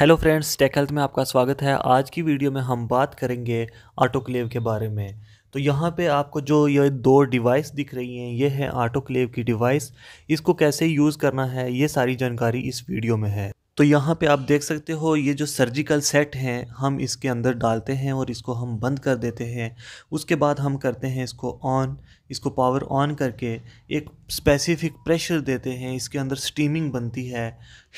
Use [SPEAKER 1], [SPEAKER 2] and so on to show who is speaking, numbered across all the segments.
[SPEAKER 1] hello friends take health में आपका स्वागत है आज की वीडियो में हम बात करेंगे ऑटोक्लेव के बारे में तो यहाँ पे आपको जो ये दो डिवाइस दिख रही हैं ये है ऑटोक्लेव की डिवाइस इसको कैसे यूज़ करना है ये सारी जानकारी इस वीडियो में है तो यहाँ पे आप देख सकते हो ये जो सर्जिकल सेट हैं हम इसके अंदर डालते हैं और इसको हम बंद कर देते हैं उसके बाद हम करते हैं इसको ऑन इसको पावर ऑन करके एक स्पेसिफिक प्रेशर देते हैं इसके अंदर स्टीमिंग बनती है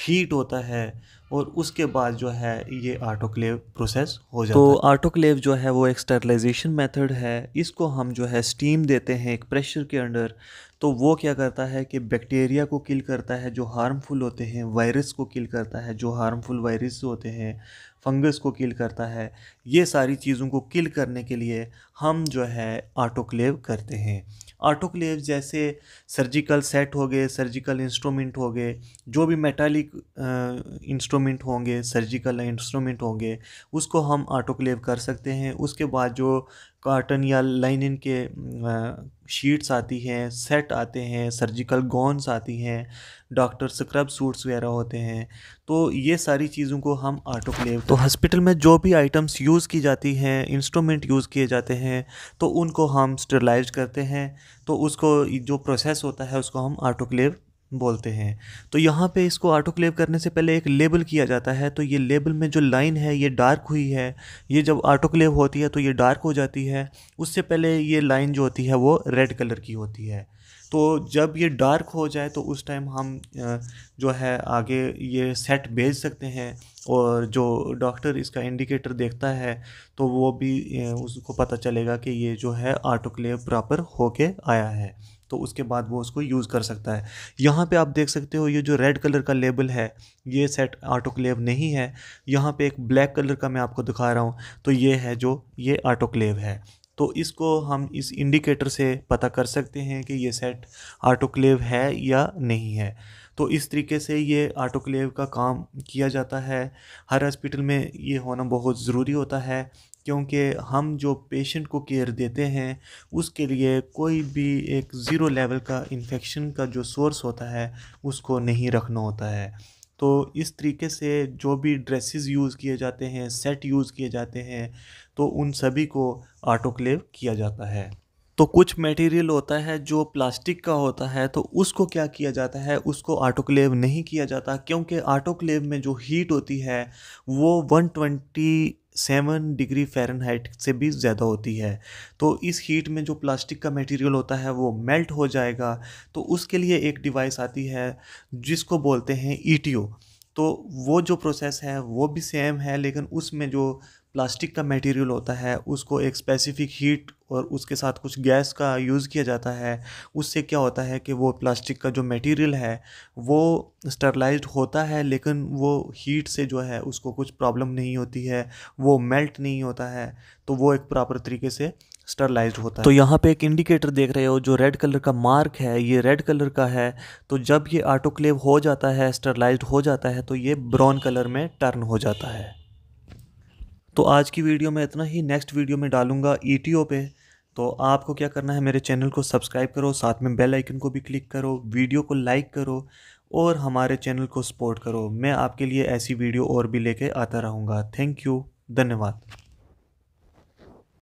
[SPEAKER 1] हीट होता है और उसके बाद जो है ये आटोक्लेव प्रोसेस हो जाता तो है तो आटोक्लेव जो है वो एक स्टरलाइजेशन मेथड है इसको हम जो है स्टीम देते हैं एक प्रेशर के अंडर तो वो क्या करता है कि बैक्टीरिया को किल करता है जो हार्मफुल होते हैं वायरस को किल करता है जो हार्मफुल वायरस होते हैं फंगस को किल करता है ये सारी चीज़ों को किल करने के लिए हम जो है आटोक्लेव करते हैं ऑटोक्लेव जैसे सर्जिकल सेट हो गए सर्जिकल इंस्ट्रूमेंट हो गए जो भी मेटालिक इंस्ट्रूमेंट होंगे सर्जिकल इंस्ट्रूमेंट होंगे उसको हम आटोक्लेव कर सकते हैं उसके बाद जो कॉटन या लाइनिन के शीट्स आती हैं सेट आते हैं सर्जिकल गॉन्स आती हैं डॉक्टर स्क्रब सूट्स वगैरह होते हैं तो ये सारी चीज़ों को हम आटोक्लेव तो हॉस्पिटल में जो भी आइटम्स यूज़ की जाती हैं इंस्ट्रूमेंट यूज़ किए जाते हैं तो उनको हम स्टरलाइज करते हैं तो उसको जो प्रोसेस होता है उसको हम आटोक्लेव बोलते हैं तो यहाँ पे इसको क्लेव करने से पहले एक लेबल किया जाता है तो ये लेबल में जो लाइन है ये डार्क हुई है ये जब क्लेव होती है तो ये डार्क हो जाती है उससे पहले ये लाइन जो होती है वो रेड कलर की होती है तो जब ये डार्क हो जाए तो उस टाइम हम जो है आगे ये सेट भेज सकते हैं और जो डॉक्टर इसका इंडिकेटर देखता है तो वो भी उसको पता चलेगा कि ये जो है क्लेव प्रॉपर होके आया है तो उसके बाद वो उसको यूज़ कर सकता है यहाँ पे आप देख सकते हो ये जो रेड कलर का लेबल है ये सेट आटोक्लेव नहीं है यहाँ पे एक ब्लैक कलर का मैं आपको दिखा रहा हूँ तो ये है जो ये आटोक्लेव है तो इसको हम इस इंडिकेटर से पता कर सकते हैं कि ये सेट आटोक्लेव है या नहीं है तो इस तरीके से ये आटोक्लेव का काम किया जाता है हर हॉस्पिटल में ये होना बहुत ज़रूरी होता है क्योंकि हम जो पेशेंट को केयर देते हैं उसके लिए कोई भी एक ज़ीरो लेवल का इन्फेक्शन का जो सोर्स होता है उसको नहीं रखना होता है तो इस तरीके से जो भी ड्रेसेस यूज़ किए जाते हैं सेट यूज़ किए जाते हैं तो उन सभी को आटोक्लेव किया जाता है तो कुछ मटेरियल होता है जो प्लास्टिक का होता है तो उसको क्या किया जाता है उसको आटोक्लेव नहीं किया जाता क्योंकि आटोक्लेव में जो हीट होती है वो 120 सेवन डिग्री फ़ारेनहाइट से भी ज़्यादा होती है तो इस हीट में जो प्लास्टिक का मटेरियल होता है वो मेल्ट हो जाएगा तो उसके लिए एक डिवाइस आती है जिसको बोलते हैं ई तो वो जो प्रोसेस है वो भी सेम है लेकिन उसमें जो प्लास्टिक का मटेरियल होता है उसको एक स्पेसिफिक हीट और उसके साथ कुछ गैस का यूज़ किया जाता है उससे क्या होता है कि वो प्लास्टिक का जो मटेरियल है वो स्टरलाइज्ड होता है लेकिन वो हीट से जो है उसको कुछ प्रॉब्लम नहीं होती है वो मेल्ट नहीं होता है तो वो एक प्रॉपर तरीके से स्टरलाइज होता है तो यहाँ पे एक इंडिकेटर देख रहे हो जो रेड कलर का मार्क है ये रेड कलर का है तो जब ये आटोक्लेव हो जाता है स्टरलाइज हो जाता है तो ये ब्राउन कलर में टर्न हो जाता है तो आज की वीडियो में इतना ही नेक्स्ट वीडियो में डालूंगा ई e पे तो आपको क्या करना है मेरे चैनल को सब्सक्राइब करो साथ में बेल आइकन को भी क्लिक करो वीडियो को लाइक करो और हमारे चैनल को सपोर्ट करो मैं आपके लिए ऐसी वीडियो और भी लेके आता रहूँगा थैंक यू धन्यवाद